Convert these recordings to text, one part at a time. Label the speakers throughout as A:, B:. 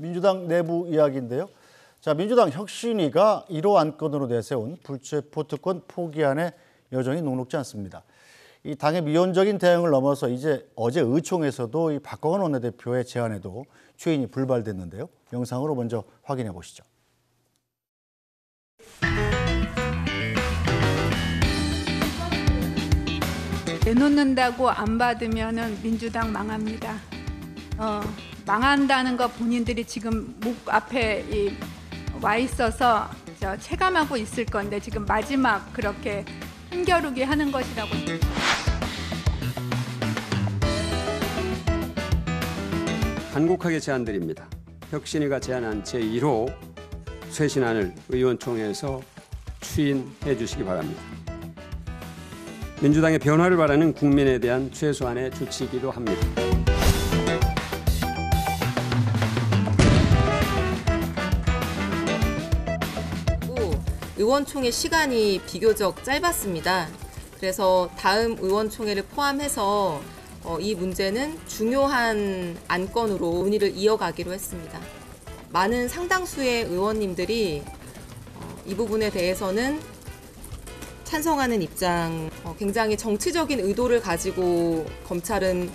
A: 민주당 내부 이야기인데요. 자, 민주당 혁신위가 1호 안건으로 내세운 불체포 특권 포기안에 여정이 녹록지 않습니다. 이 당의 미온적인 대응을 넘어서 이제 어제 의총에서도 이 박광원 원내대표의 제안에도 추인이 불발됐는데요. 영상으로 먼저 확인해 보시죠. 내놓는다고 안 받으면 민주당 망합니다. 어, 망한다는 거 본인들이 지금 목 앞에 이, 와 있어서 저 체감하고 있을 건데 지금 마지막 그렇게 힘겨루기 하는 것이라고. 간곡하게 제안드립니다. 혁신위가 제안한 제1호 쇄신안을 의원총회에서 추인해 주시기 바랍니다. 민주당의 변화를 바라는 국민에 대한 최소한의 조치이기도 합니다.
B: 의원총회 시간이 비교적 짧았습니다. 그래서 다음 의원총회를 포함해서 어, 이 문제는 중요한 안건으로 논의를 이어가기로 했습니다. 많은 상당수의 의원님들이 어, 이 부분에 대해서는 찬성하는 입장, 어, 굉장히 정치적인 의도를 가지고 검찰은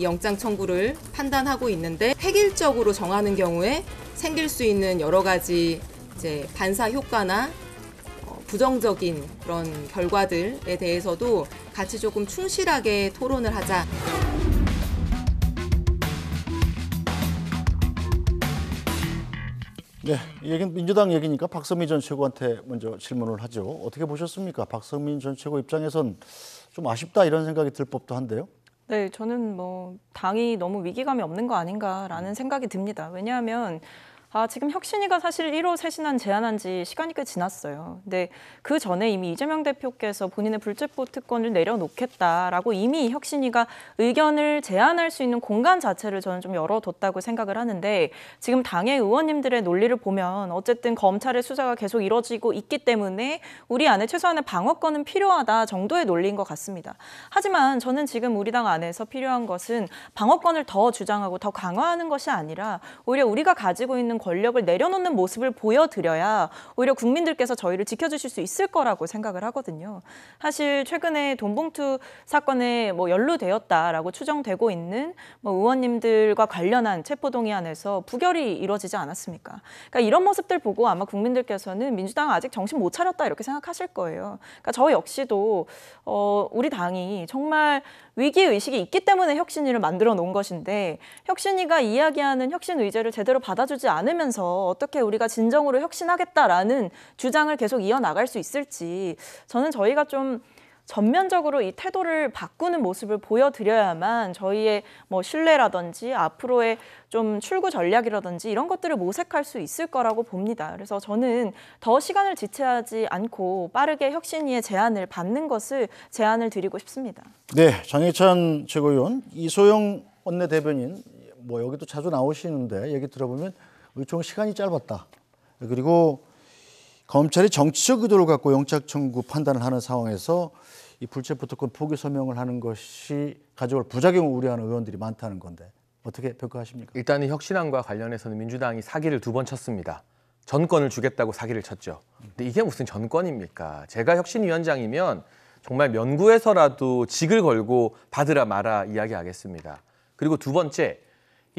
B: 영장 청구를 판단하고 있는데 획일적으로 정하는 경우에 생길 수 있는 여러 가지 이제 반사 효과나 부정적인 그런 결과들에 대해서도 같이 조금 충실하게 토론을 하자.
A: 네, 얘기는 민주당 얘기니까 박서민 전 최고한테 먼저 질문을 하죠. 어떻게 보셨습니까? 박서민 전 최고 입장에선 좀 아쉽다 이런 생각이 들 법도 한데요.
B: 네, 저는 뭐 당이 너무 위기감이 없는 거 아닌가라는 생각이 듭니다. 왜냐하면 아, 지금 혁신위가 사실 1호 세신안 제안한 지 시간이 꽤 지났어요. 근데 그 전에 이미 이재명 대표께서 본인의 불체포 특권을 내려놓겠다라고 이미 혁신위가 의견을 제안할 수 있는 공간 자체를 저는 좀 열어뒀다고 생각을 하는데 지금 당의 의원님들의 논리를 보면 어쨌든 검찰의 수사가 계속 이뤄지고 있기 때문에 우리 안에 최소한의 방어권은 필요하다 정도의 논리인 것 같습니다. 하지만 저는 지금 우리 당 안에서 필요한 것은 방어권을 더 주장하고 더 강화하는 것이 아니라 오히려 우리가 가지고 있는 권력을 내려놓는 모습을 보여드려야 오히려 국민들께서 저희를 지켜주실 수 있을 거라고 생각을 하거든요. 사실 최근에 돈봉투 사건에 뭐 연루되었다라고 추정되고 있는 뭐 의원님들과 관련한 체포동의안에서 부결이 이루어지지 않았습니까? 그러니까 이런 모습들 보고 아마 국민들께서는 민주당 아직 정신 못 차렸다 이렇게 생각하실 거예요. 그러니까 저 역시도 어, 우리 당이 정말 위기 의식이 있기 때문에 혁신위를 만들어 놓은 것인데 혁신위가 이야기하는 혁신 의제를 제대로 받아주지 않은 않으면서 어떻게 우리가 진정으로 혁신하겠다라는 주장을 계속 이어나갈 수 있을지 저는 저희가 좀 전면적으로 이 태도를 바꾸는 모습을 보여드려야만 저희의 뭐 신뢰라든지 앞으로의 좀 출구 전략이라든지 이런 것들을 모색할 수 있을 거라고 봅니다. 그래서 저는 더 시간을 지체하지 않고 빠르게 혁신위의 제안을 받는 것을 제안을 드리고 싶습니다.
A: 네, 장혜찬 최고위원, 이소영 원내대변인 뭐 여기도 자주 나오시는데 얘기 들어보면 일종 시간이 짧았다. 그리고 검찰이 정치적 의도를 갖고 영장 청구 판단을 하는 상황에서 이 불체 포토콘 포기 서명을 하는 것이 가져올 부작용을 우려하는 의원들이 많다는 건데 어떻게 평가하십니까?
C: 일단은 혁신안과 관련해서는 민주당이 사기를 두 번 쳤습니다. 전권을 주겠다고 사기를 쳤죠. 근데 이게 무슨 전권입니까? 제가 혁신위원장이면 정말 면구에서라도 직을 걸고 받으라 마라 이야기하겠습니다. 그리고 두 번째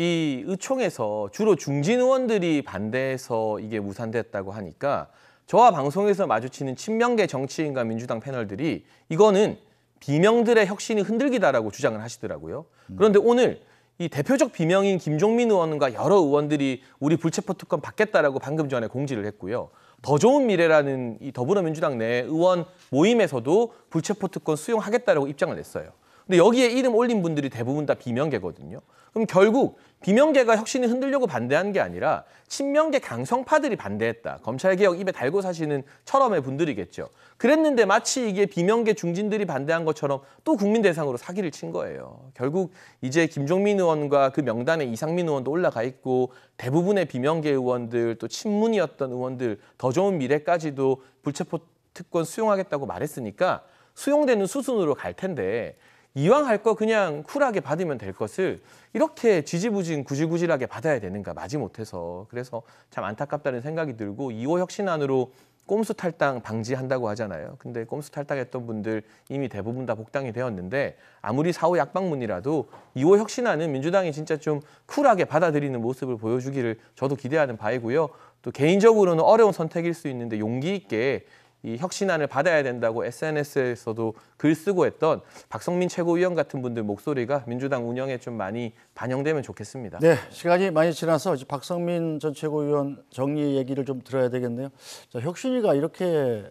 C: 이 의총에서 주로 중진 의원들이 반대해서 이게 무산됐다고 하니까 저와 방송에서 마주치는 친명계 정치인과 민주당 패널들이 이거는 비명들의 혁신이 흔들기다라고 주장을 하시더라고요. 음. 그런데 오늘 이 대표적 비명인 김종민 의원과 여러 의원들이 우리 불체포 특권 받겠다라고 방금 전에 공지를 했고요. 더 좋은 미래라는 이 더불어민주당 내 의원 모임에서도 불체포 특권 수용하겠다라고 입장을 냈어요. 근데 여기에 이름 올린 분들이 대부분 다 비명계거든요. 그럼 결국 비명계가 혁신이 흔들려고 반대한 게 아니라 친명계 강성파들이 반대했다. 검찰개혁 입에 달고 사시는 처럼의 분들이겠죠. 그랬는데 마치 이게 비명계 중진들이 반대한 것처럼 또 국민 대상으로 사기를 친 거예요. 결국 이제 김종민 의원과 그 명단에 이상민 의원도 올라가 있고 대부분의 비명계 의원들 또 친문이었던 의원들 더 좋은 미래까지도 불체포 특권 수용하겠다고 말했으니까 수용되는 수순으로 갈 텐데 이왕 할 거 그냥 쿨하게 받으면 될 것을 이렇게 지지부진 구질구질하게 받아야 되는가 마지못해서 그래서 참 안타깝다는 생각이 들고 2호 혁신안으로 꼼수 탈당 방지한다고 하잖아요. 근데 꼼수 탈당했던 분들 이미 대부분 다 복당이 되었는데 아무리 4호 약방문이라도 2호 혁신안은 민주당이 진짜 좀 쿨하게 받아들이는 모습을 보여주기를 저도 기대하는 바이고요. 또 개인적으로는 어려운 선택일 수 있는데 용기 있게 이 혁신안을 받아야 된다고 SNS에서도 글 쓰고 했던 박성민 최고위원 같은 분들 목소리가 민주당 운영에 좀 많이 반영되면 좋겠습니다. 네,
A: 시간이 많이 지나서 이제 박성민 전 최고위원 정리 얘기를 좀 들어야 되겠네요. 자, 혁신위가 이렇게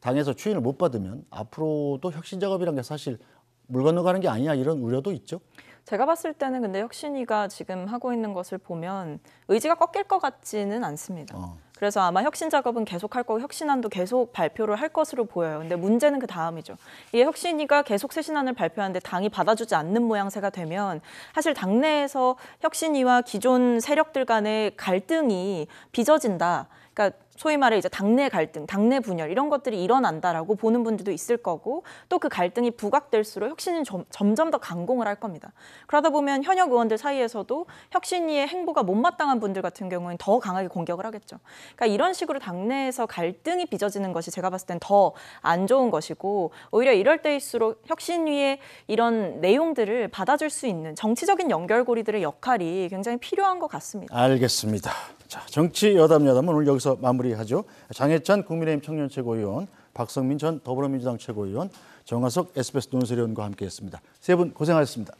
A: 당에서 추인을 못 받으면 앞으로도 혁신 작업이란 게 사실 물 건너가는 게 아니야 이런 우려도 있죠.
B: 제가 봤을 때는 근데 혁신이가 지금 하고 있는 것을 보면 의지가 꺾일 것 같지는 않습니다. 어. 그래서 아마 혁신 작업은 계속할 거고 혁신안도 계속 발표를 할 것으로 보여요. 근데 문제는 그 다음이죠. 이 혁신위가 계속 쇄신안을 발표하는데 당이 받아주지 않는 모양새가 되면 사실 당내에서 혁신위와 기존 세력들 간의 갈등이 빚어진다. 그러니까 소위 말해 이제 당내 갈등, 당내 분열 이런 것들이 일어난다라고 보는 분들도 있을 거고 또 그 갈등이 부각될수록 혁신은 점, 점점 더 강공을 할 겁니다. 그러다 보면 현역 의원들 사이에서도 혁신위의 행보가 못마땅한 분들 같은 경우는 에더 강하게 공격을 하겠죠. 그러니까 이런 식으로 당내에서 갈등이 빚어지는 것이 제가 봤을 땐 더 안 좋은 것이고 오히려 이럴 때일수록 혁신위의 이런 내용들을 받아줄 수 있는 정치적인 연결고리들의 역할이 굉장히 필요한 것 같습니다.
A: 알겠습니다. 자, 정치 여담 여담은 오늘 여기서 마무리하죠. 장해찬 국민의힘 청년 최고위원, 박성민 전 더불어민주당 최고위원, 정화석 SBS 논설위원과 함께했습니다. 세 분 고생하셨습니다.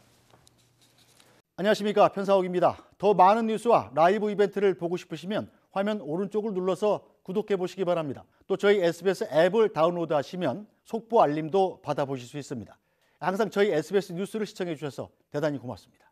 A: 안녕하십니까 편사옥입니다. 더 많은 뉴스와 라이브 이벤트를 보고 싶으시면 화면 오른쪽을 눌러서 구독해 보시기 바랍니다. 또 저희 SBS 앱을 다운로드 하시면 속보 알림도 받아보실 수 있습니다. 항상 저희 SBS 뉴스를 시청해 주셔서 대단히 고맙습니다.